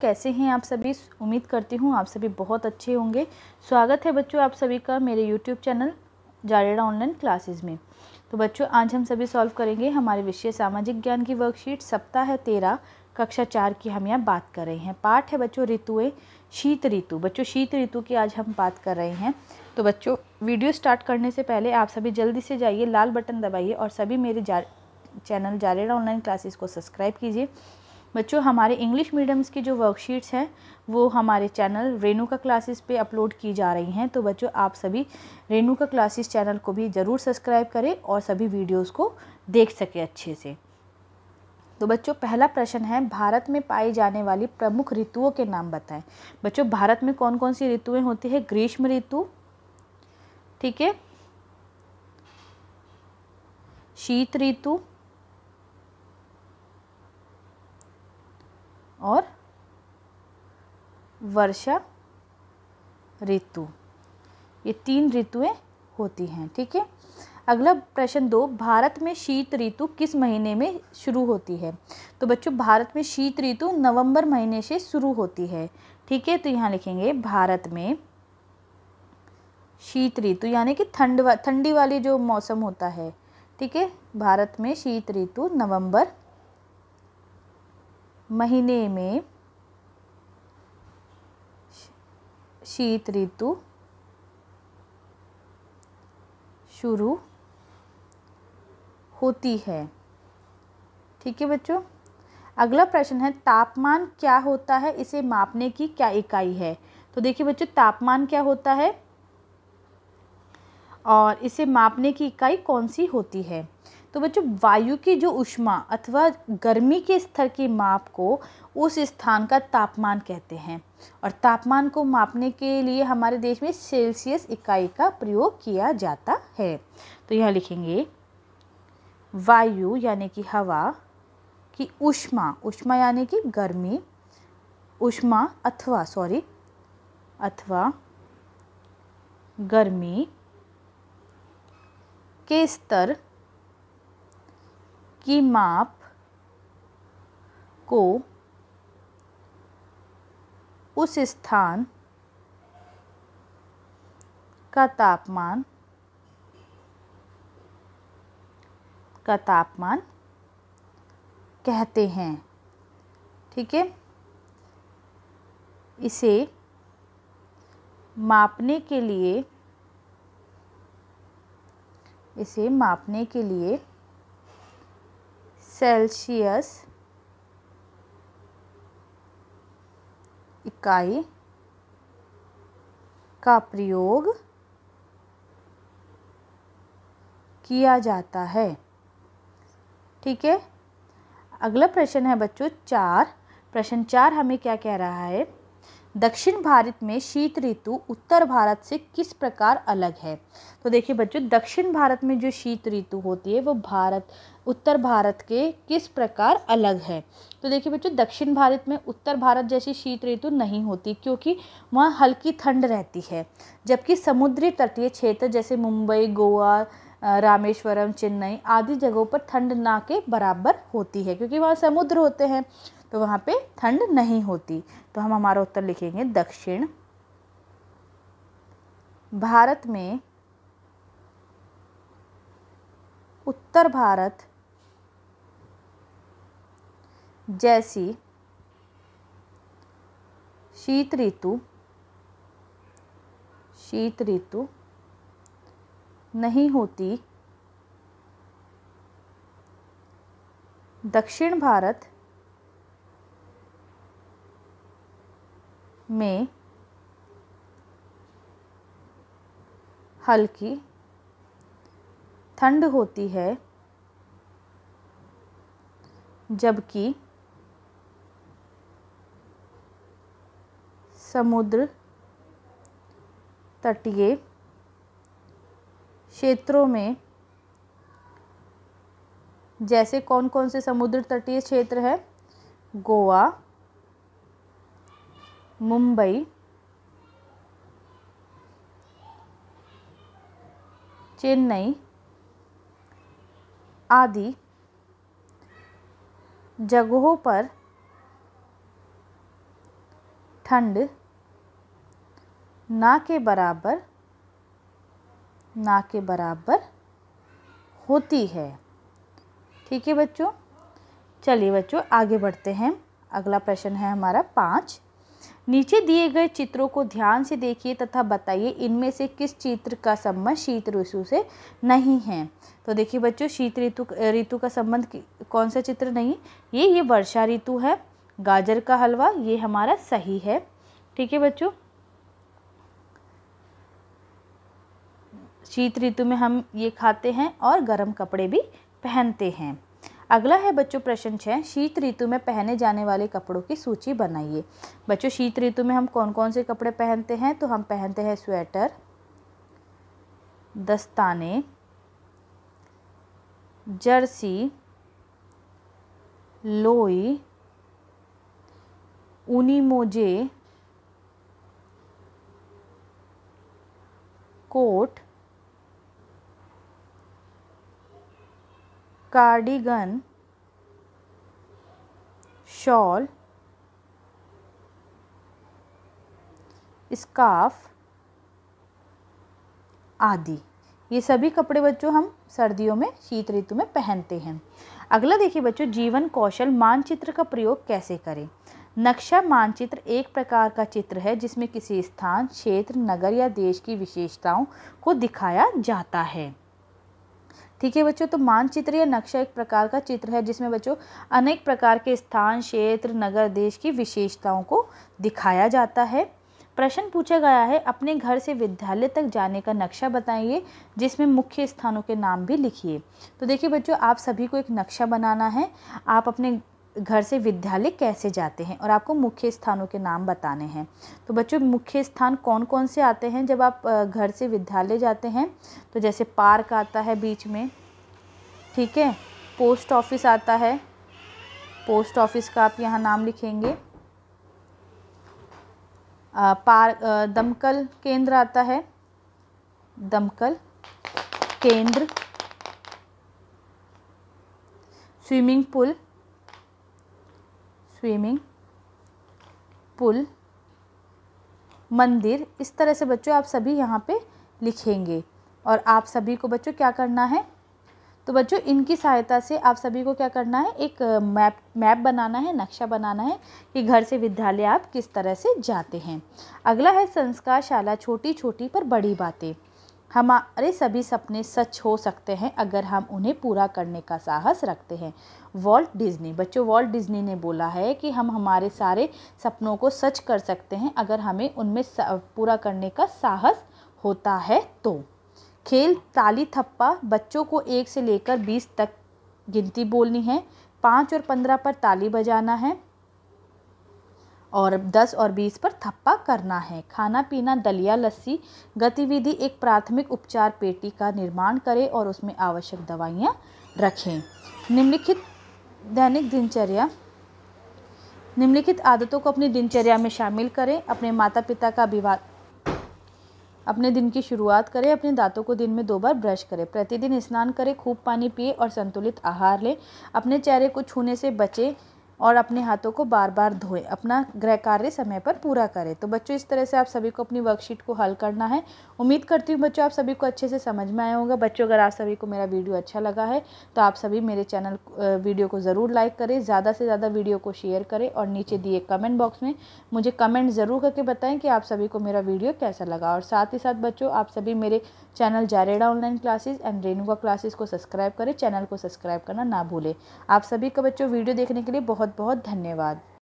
कैसे हैं आप सभी उम्मीद करती हूँ आप सभी बहुत अच्छे होंगे स्वागत है बच्चों आप सभी का मेरे यूट्यूब चैनल जारेड़ा ऑनलाइन क्लासेस में तो बच्चों आज हम सभी सॉल्व करेंगे हमारे विषय सामाजिक ज्ञान की वर्कशीट सप्ताह है तेरह कक्षा चार की हम यहाँ बात कर रहे हैं पाठ है बच्चों ऋतुएँ शीत ऋतु बच्चों शीत ऋतु की आज हम बात कर रहे हैं तो बच्चों वीडियो स्टार्ट करने से पहले आप सभी जल्दी से जाइए लाल बटन दबाइए और सभी मेरे जा चैनल जारेड़ा ऑनलाइन क्लासेस को सब्सक्राइब कीजिए बच्चों हमारे इंग्लिश मीडियम्स की जो वर्कशीट्स हैं वो हमारे चैनल रेणुका क्लासेस पे अपलोड की जा रही हैं तो बच्चों आप सभी रेणुका क्लासेस चैनल को भी ज़रूर सब्सक्राइब करें और सभी वीडियोज़ को देख सकें अच्छे से तो बच्चों पहला प्रश्न है भारत में पाई जाने वाली प्रमुख ऋतुओं के नाम बताएं बच्चों भारत में कौन कौन सी ऋतुएँ होती है ग्रीष्म ऋतु ठीक है शीत ऋतु और वर्षा ऋतु ये तीन ऋतुएं होती हैं ठीक है अगला प्रश्न दो भारत में शीत ऋतु किस महीने में शुरू होती है तो बच्चों भारत में शीत ऋतु नवंबर महीने से शुरू होती है ठीक है तो यहाँ लिखेंगे भारत में शीत ऋतु यानी कि ठंड ठंडी वाली जो मौसम होता है ठीक है भारत में शीत ऋतु नवंबर महीने में शीत ऋतु शुरू होती है ठीक है बच्चों अगला प्रश्न है तापमान क्या होता है इसे मापने की क्या इकाई है तो देखिए बच्चों तापमान क्या होता है और इसे मापने की इकाई कौन सी होती है तो बच्चों वायु की जो उष्मा अथवा गर्मी के स्तर की माप को उस स्थान का तापमान कहते हैं और तापमान को मापने के लिए हमारे देश में सेल्सियस इकाई का प्रयोग किया जाता है तो यह लिखेंगे वायु यानी कि हवा की उष्मा उष्मा यानी कि गर्मी उष्मा अथवा सॉरी अथवा गर्मी के स्तर की माप को उस स्थान का तापमान का तापमान कहते हैं ठीक है इसे मापने के लिए इसे मापने के लिए सेल्सियस इकाई का प्रयोग किया जाता है ठीक है अगला प्रश्न है बच्चों चार प्रश्न चार हमें क्या कह रहा है दक्षिण भारत में शीत ऋतु उत्तर भारत से किस प्रकार अलग है तो देखिए बच्चों दक्षिण भारत में जो शीत ऋतु होती है वो भारत उत्तर भारत के किस प्रकार अलग है तो देखिए बच्चों दक्षिण भारत में उत्तर भारत जैसी शीत ऋतु नहीं होती क्योंकि वहाँ हल्की ठंड रहती है जबकि समुद्री तटीय क्षेत्र जैसे मुंबई गोवा रामेश्वरम चेन्नई आदि जगहों पर ठंड ना के बराबर होती है क्योंकि वहाँ समुद्र होते हैं तो वहाँ पे ठंड नहीं होती तो हम हमारा उत्तर लिखेंगे दक्षिण भारत में उत्तर भारत जैसी शीत ऋतु शीत ऋतु नहीं होती दक्षिण भारत में हल्की ठंड होती है जबकि समुद्र तटीय क्षेत्रों में जैसे कौन कौन से समुद्र तटीय क्षेत्र है गोवा मुंबई चेन्नई आदि जगहों पर ठंड ना के बराबर ना के बराबर होती है ठीक है बच्चों चलिए बच्चों आगे बढ़ते हैं अगला प्रश्न है हमारा पाँच नीचे दिए गए चित्रों को ध्यान से देखिए तथा बताइए इनमें से किस चित्र का संबंध शीत ऋतु से नहीं है तो देखिए बच्चों शीत ऋतु ऋतु का संबंध कौन सा चित्र नहीं ये ये वर्षा ऋतु है गाजर का हलवा ये हमारा सही है ठीक है बच्चों शीत ऋतु में हम ये खाते हैं और गर्म कपड़े भी पहनते हैं अगला है बच्चों प्रश्न छः शीत ऋतु में पहने जाने वाले कपड़ों की सूची बनाइए बच्चों शीत ऋतु में हम कौन कौन से कपड़े पहनते हैं तो हम पहनते हैं स्वेटर दस्ताने जर्सी लोई ऊनी मोजे कोट कार्डिगन शॉल स्काफ आदि ये सभी कपड़े बच्चों हम सर्दियों में शीत ऋतु में पहनते हैं अगला देखिए बच्चों जीवन कौशल मानचित्र का प्रयोग कैसे करें नक्शा मानचित्र एक प्रकार का चित्र है जिसमें किसी स्थान क्षेत्र नगर या देश की विशेषताओं को दिखाया जाता है ठीक है बच्चों तो मानचित्र या नक्शा एक प्रकार का चित्र है जिसमें बच्चों अनेक प्रकार के स्थान क्षेत्र नगर देश की विशेषताओं को दिखाया जाता है प्रश्न पूछा गया है अपने घर से विद्यालय तक जाने का नक्शा बताइए जिसमें मुख्य स्थानों के नाम भी लिखिए तो देखिए बच्चों आप सभी को एक नक्शा बनाना है आप अपने घर से विद्यालय कैसे जाते हैं और आपको मुख्य स्थानों के नाम बताने हैं तो बच्चों मुख्य स्थान कौन कौन से आते हैं जब आप घर से विद्यालय जाते हैं तो जैसे पार्क आता है बीच में ठीक है पोस्ट ऑफिस आता है पोस्ट ऑफिस का आप यहाँ नाम लिखेंगे पार्क दमकल केंद्र आता है दमकल केंद्र स्विमिंग पूल स्विमिंग पुल मंदिर इस तरह से बच्चों आप सभी यहाँ पे लिखेंगे और आप सभी को बच्चों क्या करना है तो बच्चों इनकी सहायता से आप सभी को क्या करना है एक मैप मैप बनाना है नक्शा बनाना है कि घर से विद्यालय आप किस तरह से जाते हैं अगला है संस्कार शाला छोटी छोटी पर बड़ी बातें हमारे सभी सपने सच हो सकते हैं अगर हम उन्हें पूरा करने का साहस रखते हैं वॉल्ट डिज्नी बच्चों वॉल्ट डिज्नी ने बोला है कि हम हमारे सारे सपनों को सच कर सकते हैं अगर हमें उनमें पूरा करने का साहस होता है तो खेल ताली थप्पा बच्चों को एक से लेकर बीस तक गिनती बोलनी है पाँच और पंद्रह पर ताली बजाना है और 10 और 20 पर थप्पा करना है खाना पीना दलिया लस्सी गतिविधि एक प्राथमिक उपचार पेटी का निर्माण करें और उसमें आवश्यक दवाइयाँ रखें निम्नलिखित दैनिक दिनचर्या निम्नलिखित आदतों को अपनी दिनचर्या में शामिल करें अपने माता पिता का अभिवाद अपने दिन की शुरुआत करें अपने दांतों को दिन में दो बार ब्रश करें प्रतिदिन स्नान करें खूब पानी पिए और संतुलित आहार लें अपने चेहरे को छूने से बचें और अपने हाथों को बार बार धोएं अपना गृह कार्य समय पर पूरा करें तो बच्चों इस तरह से आप सभी को अपनी वर्कशीट को हल करना है उम्मीद करती हूँ बच्चों आप सभी को अच्छे से समझ में आया होगा बच्चों अगर आप सभी को मेरा वीडियो अच्छा लगा है तो आप सभी मेरे चैनल वीडियो को ज़रूर लाइक करें ज़्यादा से ज़्यादा वीडियो को शेयर करें और नीचे दिए कमेंट बॉक्स में मुझे कमेंट ज़रूर करके बताएँ कि आप सभी को मेरा वीडियो कैसा लगा और साथ ही साथ बच्चों आप सभी मेरे चैनल जारेडा online classes and Renuka classes को सब्सक्राइब करें चैनल को सब्सक्राइब करना ना भूलें आप सभी का बच्चों वीडियो देखने के लिए बहुत बहुत बहुत धन्यवाद